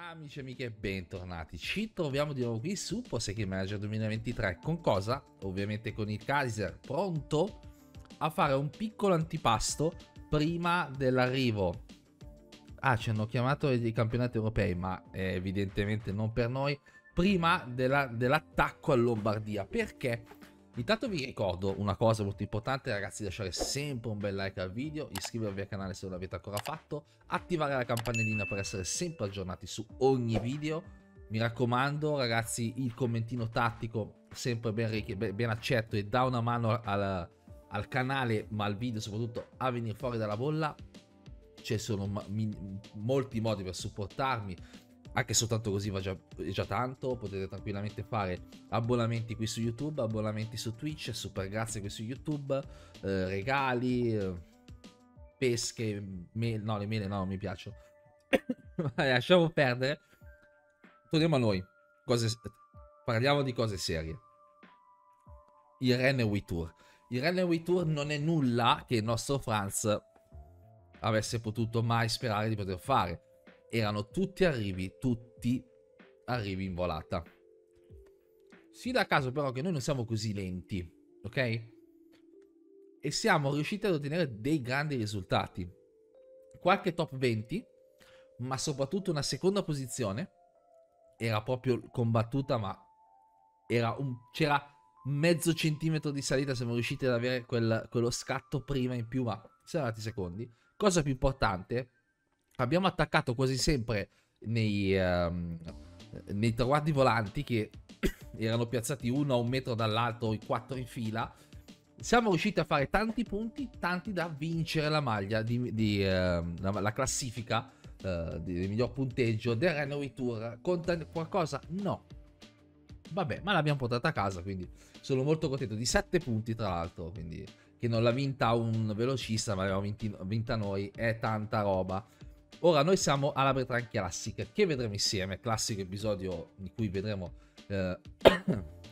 Amici e amiche, bentornati. Ci troviamo di nuovo qui su Posechi Manager 2023. Con cosa? Ovviamente con il Kaiser pronto a fare un piccolo antipasto prima dell'arrivo. Ah, ci hanno chiamato i campionati europei, ma evidentemente non per noi. Prima dell'attacco dell a Lombardia. Perché? Intanto vi ricordo una cosa molto importante ragazzi, lasciare sempre un bel like al video, iscrivervi al canale se non l'avete ancora fatto, attivare la campanellina per essere sempre aggiornati su ogni video. Mi raccomando ragazzi, il commentino tattico sempre ben, ben accetto e dà una mano al, al canale ma al video soprattutto a venire fuori dalla bolla. Ci sono molti modi per supportarmi, anche soltanto così va già, già, tanto, potete tranquillamente fare abbonamenti qui su YouTube, abbonamenti su Twitch, super grazie qui su YouTube, eh, regali, eh, pesche, me- no le mele no, non mi piacciono, lasciamo perdere, torniamo a noi, cose, parliamo di cose serie, il Reneway Tour, il Reneway Tour non è nulla che il nostro Franz avesse potuto mai sperare di poter fare, erano tutti arrivi, tutti arrivi in volata. Si da caso però che noi non siamo così lenti, ok? E siamo riusciti ad ottenere dei grandi risultati. Qualche top 20, ma soprattutto una seconda posizione. Era proprio combattuta, ma c'era mezzo centimetro di salita. Siamo riusciti ad avere quel, quello scatto prima in più, ma siamo andati secondi. Cosa più importante, abbiamo attaccato quasi sempre nei, um, nei traguardi volanti che erano piazzati uno a un metro dall'altro, i quattro in fila. Siamo riusciti a fare tanti punti, tanti da vincere la maglia di, di uh, la, la, classifica uh, eh, del miglior punteggio del Renault Tour. Conta qualcosa? No. Vabbè, ma l'abbiamo portata a casa, quindi sono molto contento. Di 7 punti, tra l'altro, quindi che non l'ha vinta un velocista, ma l'abbiamo vinta noi. È tanta roba. Ora noi siamo alla Bretagne Classic che vedremo insieme, classico episodio in cui vedremo eh,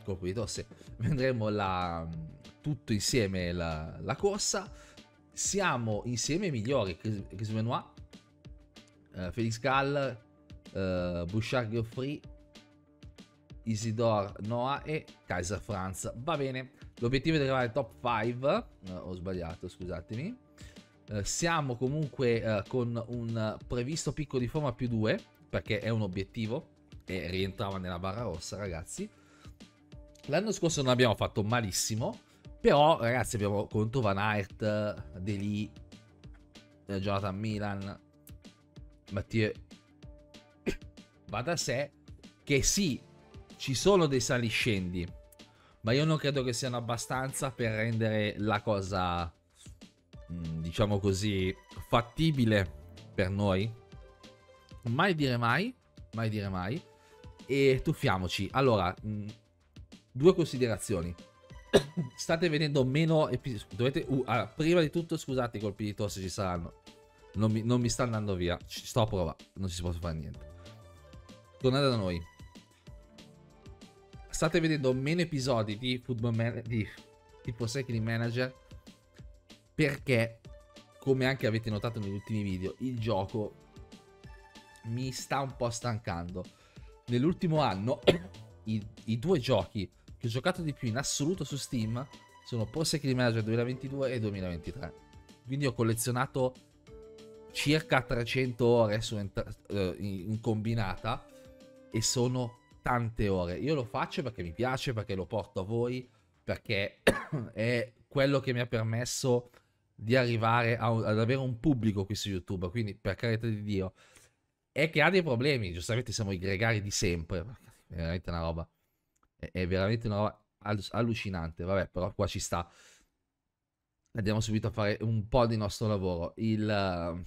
colpo di tosse, vedremo la, tutto insieme la, la corsa. Siamo insieme i migliori, Chris, Chris Benoit, eh, Felix Gall, eh, Bouchard Geoffrey, Isidore Noah e Kaiser Franz. Va bene, l'obiettivo è di arrivare al top 5, eh, ho sbagliato, scusatemi eh, siamo comunque eh, con un previsto picco di forma più 2 perché è un obiettivo e rientrava nella barra rossa ragazzi l'anno scorso non abbiamo fatto malissimo però ragazzi abbiamo contro Van Aert Deli eh, Jonathan Milan Mattia va da sé che sì ci sono dei saliscendi ma io non credo che siano abbastanza per rendere la cosa diciamo così, fattibile per noi. Mai dire mai, mai dire mai. E tuffiamoci. Allora, mh, mm, due considerazioni. State vedendo meno episodi. Dovete... Uh, allora, ah, prima di tutto, scusate i colpi di tosse ci saranno. Non mi, non mi sta andando via. Ci sto a prova. Non ci si può fare niente. Tornate da noi. State vedendo meno episodi di Football Man- di, di Prosecchi Manager perché come anche avete notato negli ultimi video, il gioco mi sta un po' stancando. Nell'ultimo anno i, i, due giochi che ho giocato di più in assoluto su Steam sono Prosecute Manager 2022 e 2023. Quindi ho collezionato circa 300 ore eh, in, in combinata e sono tante ore. Io lo faccio perché mi piace, perché lo porto a voi, perché è quello che mi ha permesso di arrivare un, ad avere un pubblico qui su YouTube, quindi per carità di Dio, è che ha dei problemi, giustamente siamo i gregari di sempre, è veramente una roba, è, è veramente una roba allucinante, vabbè, però qua ci sta. Andiamo subito a fare un po' di nostro lavoro. Il,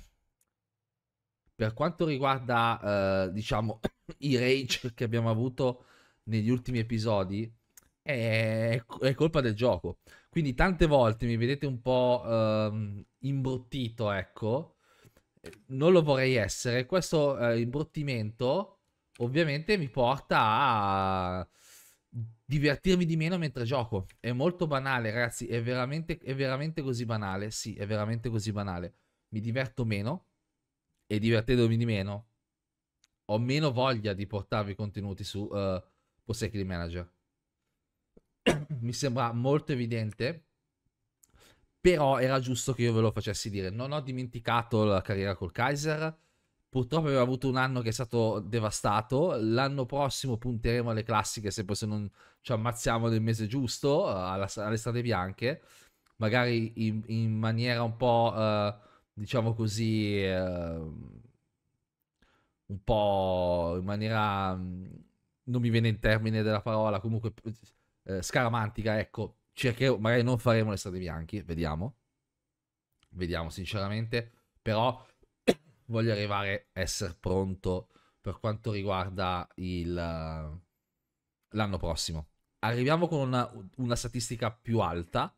per quanto riguarda, eh, diciamo, i rage che abbiamo avuto negli ultimi episodi, è, è, colpa del gioco. Quindi tante volte mi vedete un po' ehm, imbruttito, ecco. Non lo vorrei essere. Questo eh, imbruttimento ovviamente mi porta a divertirmi di meno mentre gioco. È molto banale, ragazzi. È veramente, è veramente così banale. Sì, è veramente così banale. Mi diverto meno e divertendomi di meno ho meno voglia di portarvi contenuti su uh, eh, Possessed Manager. mi sembra molto evidente, però era giusto che io ve lo facessi dire. Non ho dimenticato la carriera col Kaiser, purtroppo aveva avuto un anno che è stato devastato, l'anno prossimo punteremo alle classiche se poi se non ci ammazziamo nel mese giusto, eh, alla, alle strade bianche, magari in, in maniera un po', eh, diciamo così, eh, un po' in maniera... Mm, non mi viene in termine della parola, comunque eh, scaramantica, ecco, cercherò, cioè magari non faremo le strade bianche, vediamo, vediamo sinceramente, però voglio arrivare a essere pronto per quanto riguarda il, eh, l'anno prossimo. Arriviamo con una, una statistica più alta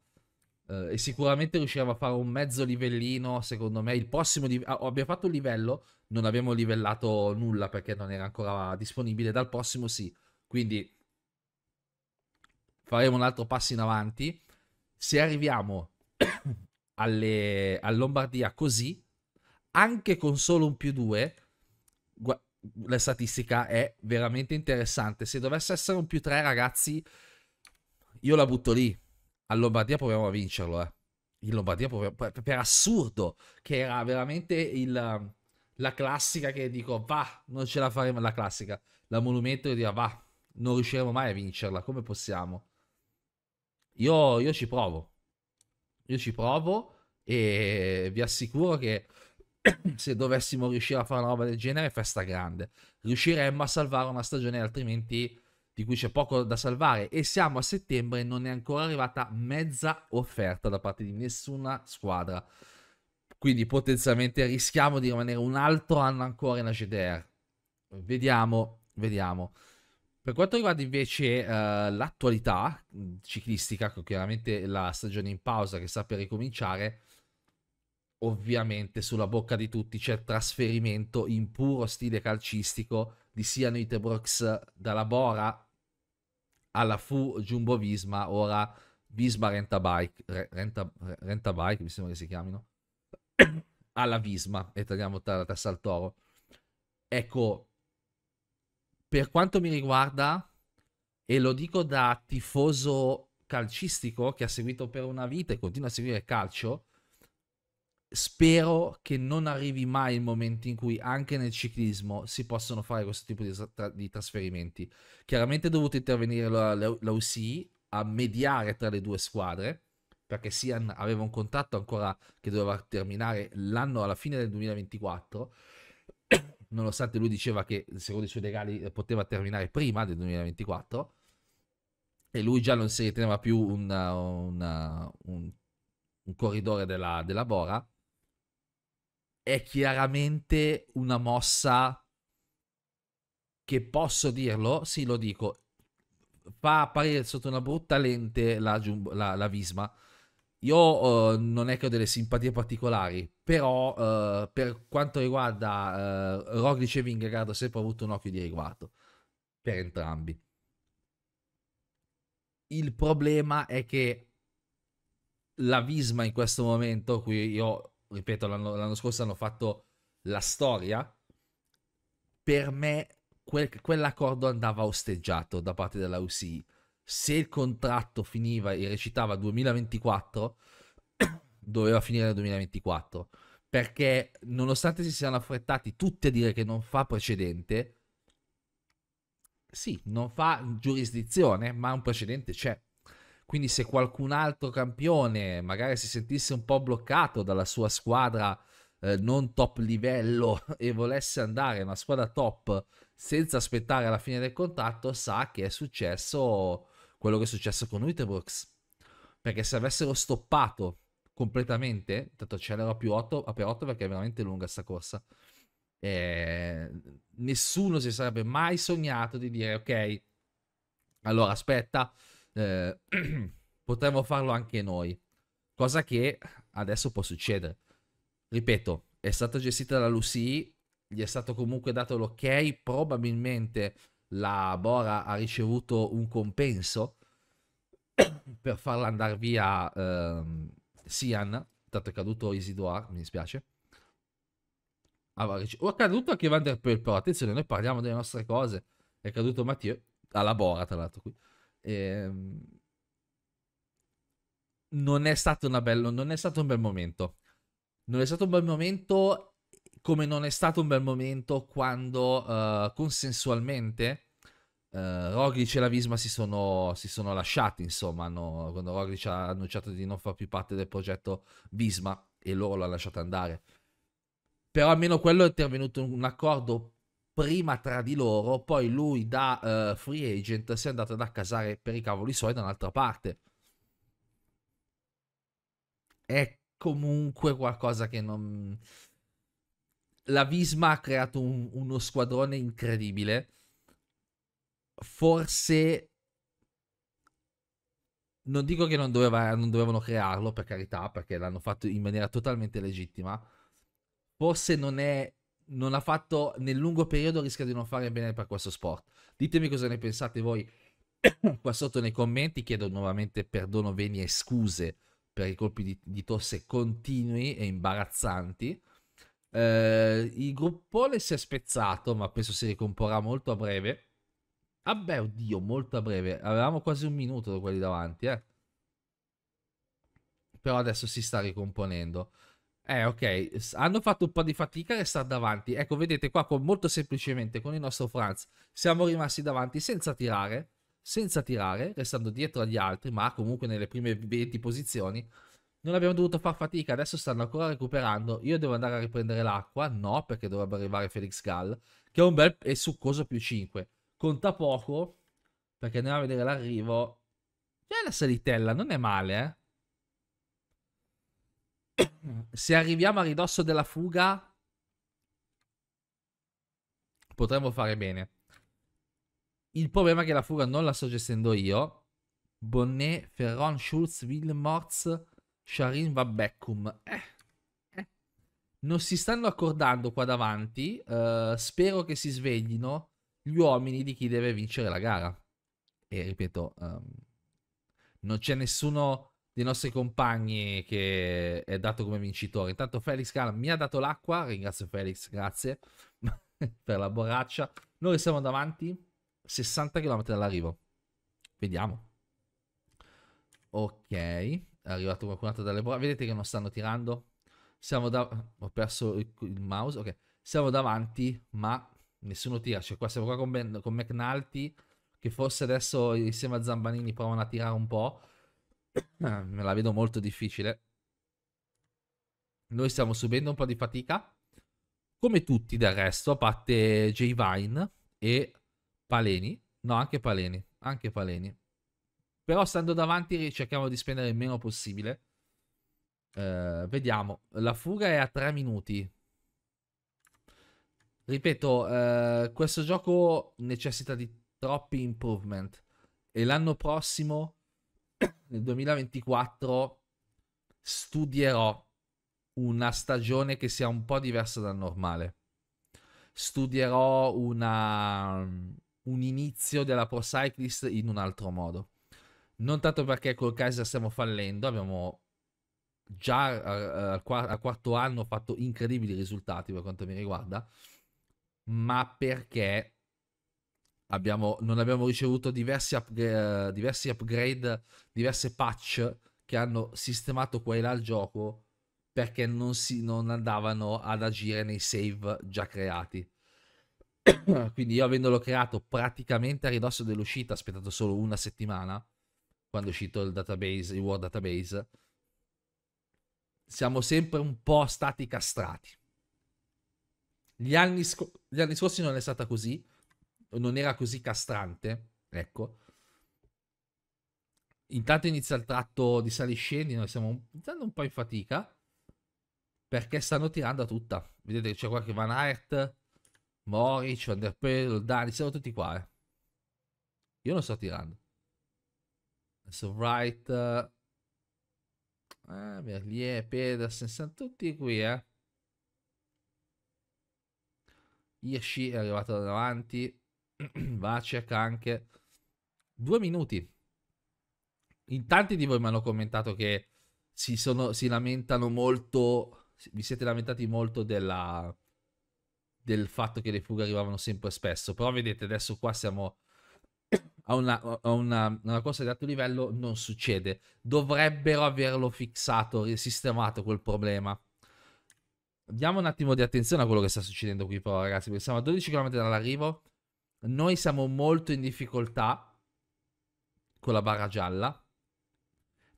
eh, e sicuramente riusciremo a fare un mezzo livellino, secondo me. Il prossimo live- ah, abbiamo fatto un livello, non abbiamo livellato nulla perché non era ancora disponibile, dal prossimo sì. Quindi faremo un altro passo in avanti. Se arriviamo alle, a Lombardia così, anche con solo un più 2, la statistica è veramente interessante. Se dovesse essere un più tre, ragazzi, io la butto lì. A Lombardia proviamo a vincerlo. Eh. In Lombardia proviamo, per, per, assurdo, che era veramente il, la classica che dico, va, non ce la faremo. La classica, la monumento, io dico, va, non riusciremo mai a vincerla. Come possiamo? Io, io ci provo. Io ci provo e vi assicuro che se dovessimo riuscire a fare una roba del genere, festa grande. Riusciremmo a salvare una stagione, altrimenti di cui c'è poco da salvare. E siamo a settembre e non è ancora arrivata mezza offerta da parte di nessuna squadra. Quindi potenzialmente rischiamo di rimanere un altro anno ancora in ACDR. Vediamo, vediamo. Per quanto riguarda invece uh, l'attualità mm, ciclistica, chiaramente la stagione in pausa che sta per ricominciare, ovviamente sulla bocca di tutti c'è il trasferimento in puro stile calcistico di Sian Itebrooks dalla Bora alla Fu Jumbo Visma, ora Visma Rentabike, Renta, Rentabike mi sembra che si chiamino, alla Visma e tagliamo la testa al toro. Ecco, per quanto mi riguarda, e lo dico da tifoso calcistico che ha seguito per una vita e continua a seguire il calcio, spero che non arrivi mai il momento in cui anche nel ciclismo si possono fare questo tipo di, tra- di trasferimenti. Chiaramente è dovuto intervenire la, la, la UCI a mediare tra le due squadre, perché Sian aveva un contratto ancora che doveva terminare l'anno alla fine del 2024 nonostante lui diceva che secondo i suoi legali eh, poteva terminare prima del 2024 e lui già non si riteneva più una, una, un, un, corridore della, della Bora, è chiaramente una mossa che posso dirlo, sì lo dico, fa apparire sotto una brutta lente la, la, la Visma io eh, non è che ho delle simpatie particolari, però eh, per quanto riguarda eh, Roglic e Vingegaard ho sempre avuto un occhio di riguardo per entrambi. Il problema è che la Visma in questo momento, qui io ripeto l'anno, l'anno scorso hanno fatto la storia, per me quel, quell'accordo andava osteggiato da parte della UCI se il contratto finiva e recitava 2024, doveva finire nel 2024. Perché nonostante si siano affrettati tutti a dire che non fa precedente, sì, non fa giurisdizione, ma un precedente c'è. Quindi se qualcun altro campione magari si sentisse un po' bloccato dalla sua squadra eh, non top livello e volesse andare in una squadra top senza aspettare la fine del contratto, sa che è successo quello che è successo con Witterbrooks. Perché se avessero stoppato completamente, intanto accelero a più 8, a ah, per 8 perché è veramente lunga sta corsa, eh, nessuno si sarebbe mai sognato di dire ok, allora aspetta, eh, potremmo farlo anche noi. Cosa che adesso può succedere. Ripeto, è stata gestita dalla Lucy, gli è stato comunque dato l'ok, probabilmente la Bora ha ricevuto un compenso per farla andare via ehm, Sian, tanto è caduto Isidore, mi dispiace. Allora, è caduto anche Van Der Poel, però attenzione, noi parliamo delle nostre cose. È caduto Mathieu, alla Bora tra l'altro qui. Ehm, non, è stato una bello, non è stato un bel momento. Non è stato un bel momento come non è stato un bel momento quando uh, consensualmente uh, Roglic e la Visma si sono, si sono lasciati, insomma, hanno, quando Roglic ha annunciato di non far più parte del progetto Visma e loro l'hanno lasciato andare. Però almeno quello è intervenuto un accordo prima tra di loro, poi lui da uh, free agent si è andato ad accasare per i cavoli suoi da un'altra parte. È comunque qualcosa che non la Visma ha creato un, uno squadrone incredibile. Forse non dico che non, doveva, non, dovevano crearlo, per carità, perché l'hanno fatto in maniera totalmente legittima. Forse non è. Non ha fatto nel lungo periodo rischia di non fare bene per questo sport. Ditemi cosa ne pensate voi qua sotto nei commenti. Chiedo nuovamente perdono, veni e scuse per i colpi di, di tosse continui e imbarazzanti eh, il gruppone si è spezzato, ma penso si ricomporrà molto a breve. Ah beh, oddio, molto a breve. Avevamo quasi un minuto da quelli davanti, eh. Però adesso si sta ricomponendo. Eh, ok, hanno fatto un po' di fatica a restare davanti. Ecco, vedete qua, con, molto semplicemente, con il nostro Franz, siamo rimasti davanti senza tirare, senza tirare, restando dietro agli altri, ma comunque nelle prime 20 posizioni non abbiamo dovuto far fatica, adesso stanno ancora recuperando. Io devo andare a riprendere l'acqua, no, perché dovrebbe arrivare Felix Gall, che è un bel e succoso più 5. Conta poco, perché andiamo a vedere l'arrivo. C'è la salitella, non è male, eh. Se arriviamo a ridosso della fuga, potremmo fare bene. Il problema è che la fuga non la sto gestendo io. Bonnet, Ferron, Schulz, Wilmots Sharin Vabbecum. Eh. eh. Non si stanno accordando qua davanti. Uh, spero che si sveglino gli uomini di chi deve vincere la gara. E ripeto, um, non c'è nessuno dei nostri compagni che è dato come vincitore. Intanto Felix Cala mi ha dato l'acqua. Ringrazio Felix, grazie per la borraccia. Noi siamo davanti 60 km dall'arrivo. Vediamo. Ok. È arrivato qualcun altro dalle braccia. Vedete che non stanno tirando? Siamo da... Ho perso il, il mouse. Ok. Siamo davanti, ma nessuno tira. Cioè qua siamo qua con, ben, con McNulty, che forse adesso insieme a Zambanini provano a tirare un po'. Eh, me la vedo molto difficile. Noi stiamo subendo un po' di fatica. Come tutti del resto, a parte J. Vine e Paleni. No, anche Paleni. Anche Paleni. Però stando davanti cerchiamo di spendere il meno possibile. Eh, vediamo. La fuga è a 3 minuti. Ripeto, eh, questo gioco necessita di troppi improvement. E l'anno prossimo, nel 2024, studierò una stagione che sia un po' diversa dal normale. Studierò una, un inizio della Pro Cyclist in un altro modo. Non tanto perché col Kaiser stiamo fallendo, abbiamo già eh, al, quarto anno fatto incredibili risultati per quanto mi riguarda, ma perché abbiamo, non abbiamo ricevuto diversi, upgrade, eh, diversi upgrade, diverse patch che hanno sistemato qua e là il gioco perché non, si, non andavano ad agire nei save già creati. Quindi io avendolo creato praticamente a ridosso dell'uscita, aspettato solo una settimana, quando è uscito il database, il War Database, siamo sempre un po' stati castrati. Gli anni, gli anni scorsi non è stata così, non era così castrante, ecco. Intanto inizia il tratto di sali scendi, noi stiamo intanto un po' in fatica, perché stanno tirando a tutta. Vedete c'è qualche Van Aert, Moric, Van Der Pel, Dani, siamo tutti qua. Eh. Io non sto tirando. Adesso Wright. Eh, ah, Verlier, Pedersen, sono tutti qui, eh. Ishi è arrivato da davanti. Vacek anche. Due minuti. In tanti di voi mi hanno commentato che si, sono, si lamentano molto. Vi siete lamentati molto della, del fatto che le fughe arrivavano sempre spesso. Però vedete, adesso qua siamo a, una, a una, una, corsa di alto livello non succede. Dovrebbero averlo fissato, risistemato quel problema. Diamo un attimo di attenzione a quello che sta succedendo qui però ragazzi, perché siamo a 12 km dall'arrivo, noi siamo molto in difficoltà con la barra gialla,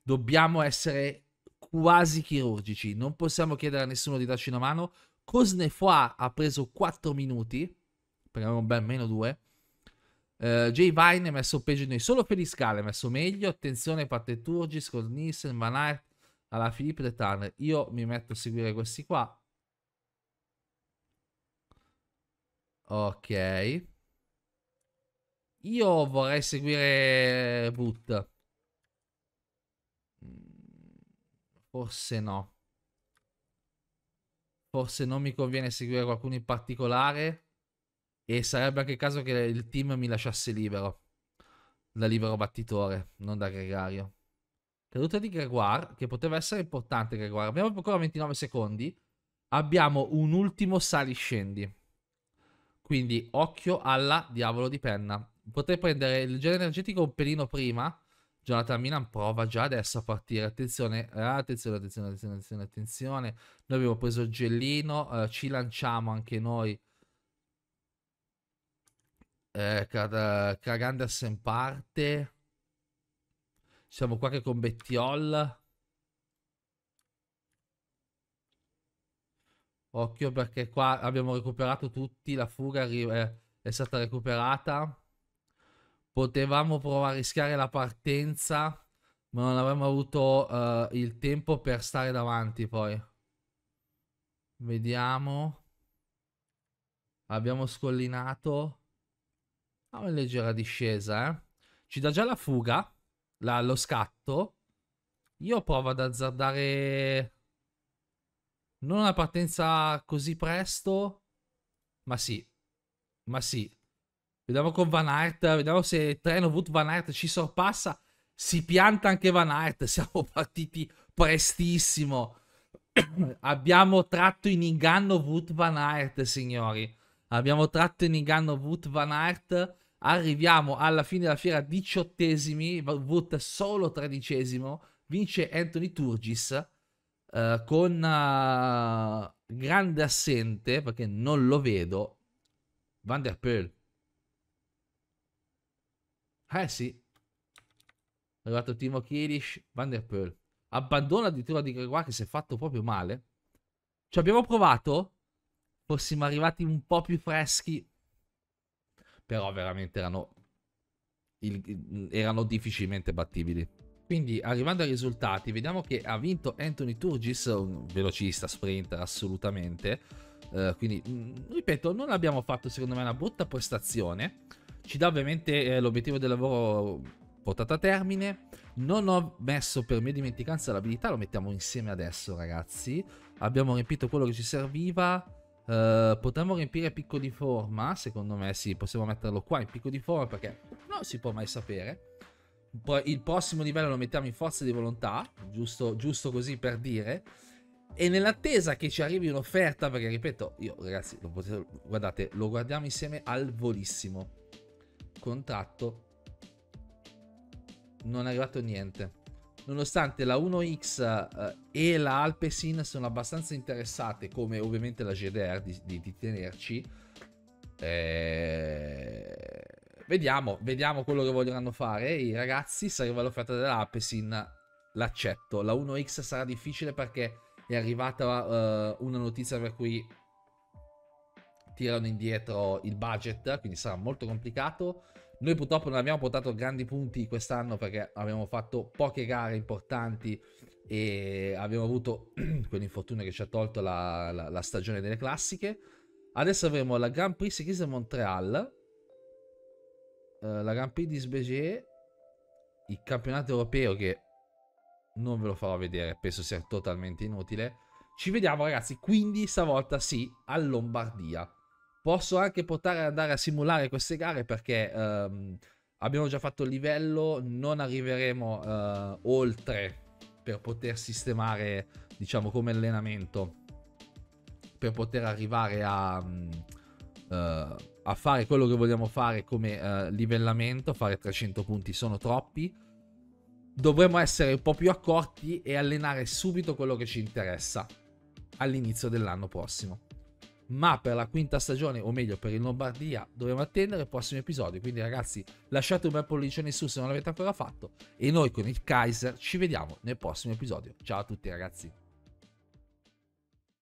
dobbiamo essere quasi chirurgici, non possiamo chiedere a nessuno di darci una mano, Cosnefoa ha preso 4 minuti, Prendiamo ben meno 2, Uh, Jay Vine è messo peggio di noi, solo Feliscale è messo meglio. Attenzione, Pateturgis con Nielsen, Van Aert, alla Filippo e Tanner. Io mi metto a seguire questi qua. Ok. Io vorrei seguire Boot. Mm, forse no. Forse non mi conviene seguire qualcuno in particolare. E sarebbe anche caso che il team mi lasciasse libero. Da libero battitore, non da gregario. Caduta di Gregoire, che poteva essere importante Gregoire. Abbiamo ancora 29 secondi. Abbiamo un ultimo sali scendi. Quindi occhio alla diavolo di penna. Potrei prendere il gel energetico un pelino prima. Jonathan Milan prova già adesso a partire. Attenzione, eh, attenzione, attenzione, attenzione, attenzione. Noi abbiamo preso il gellino, eh, ci lanciamo anche noi eh, Craig Andersen parte. Siamo qua che con Bettiol. Occhio perché qua abbiamo recuperato tutti, la fuga eh, è stata recuperata. Potevamo provare a rischiare la partenza, ma non avremmo avuto uh, il tempo per stare davanti poi. Vediamo. Abbiamo scollinato. Ha ah, una leggera discesa, eh. Ci dà già la fuga, la, lo scatto. Io provo ad azzardare... Non una partenza così presto, ma sì. Ma sì. Vediamo con Van Aert, vediamo se Treno Wood Van Aert ci sorpassa. Si pianta anche Van Aert, siamo partiti prestissimo. Abbiamo tratto in inganno Wood Van Aert, signori. Abbiamo tratto in inganno Wood Van Aert Arriviamo alla fine della fiera, diciottesimi, vota solo tredicesimo, vince Anthony Turgis uh, con uh, grande assente, perché non lo vedo, Van der Pearl. Eh sì, è arrivato Timo Kirish, Van der Pearl. Abbandona addirittura di Gregoire che si è fatto proprio male. Ci abbiamo provato, fossimo arrivati un po' più freschi, però veramente erano, il, erano difficilmente battibili. Quindi arrivando ai risultati, vediamo che ha vinto Anthony Turgis, un velocista, sprinter assolutamente. Uh, quindi, mm, ripeto, non abbiamo fatto secondo me una brutta prestazione. Ci dà ovviamente eh, l'obiettivo del lavoro portato a termine. Non ho messo per mia dimenticanza l'abilità, lo mettiamo insieme adesso ragazzi. Abbiamo riempito quello che ci serviva. Uh, potremmo riempire picco di forma, secondo me sì, possiamo metterlo qua in picco di forma perché non si può mai sapere. Poi il prossimo livello lo mettiamo in forza di volontà, giusto, giusto così per dire. E nell'attesa che ci arrivi un'offerta, perché ripeto, io ragazzi, lo potete, guardate, lo guardiamo insieme al volissimo. contratto Non è arrivato niente nonostante la 1X eh, e la Alpecin sono abbastanza interessate, come ovviamente la GDR, di, di, di tenerci. Eh, vediamo, vediamo quello che vogliono fare. I ragazzi, se arriva l'offerta della dell'Alpecin, l'accetto. La 1X sarà difficile perché è arrivata uh, una notizia per cui tirano indietro il budget, quindi sarà molto complicato. Noi purtroppo non abbiamo portato grandi punti quest'anno perché abbiamo fatto poche gare importanti e abbiamo avuto quell'infortunio che ci ha tolto la, la, la stagione delle classiche. Adesso avremo la Grand Prix Series di Montreal, eh, la Grand Prix di Sbegé, il campionato europeo che non ve lo farò vedere, penso sia totalmente inutile. Ci vediamo ragazzi, quindi stavolta sì, a Lombardia posso anche poter andare a simulare queste gare perché ehm, abbiamo già fatto il livello, non arriveremo eh, oltre per poter sistemare, diciamo, come allenamento, per poter arrivare a, mm, eh, a fare quello che vogliamo fare come eh, livellamento, fare 300 punti sono troppi. Dovremmo essere un po' più accorti e allenare subito quello che ci interessa all'inizio dell'anno prossimo ma per la quinta stagione, o meglio per il Lombardia, dovremo attendere il prossimo episodio. Quindi ragazzi, lasciate un bel pollicione in su se non l'avete ancora fatto e noi con il Kaiser ci vediamo nel prossimo episodio. Ciao a tutti ragazzi.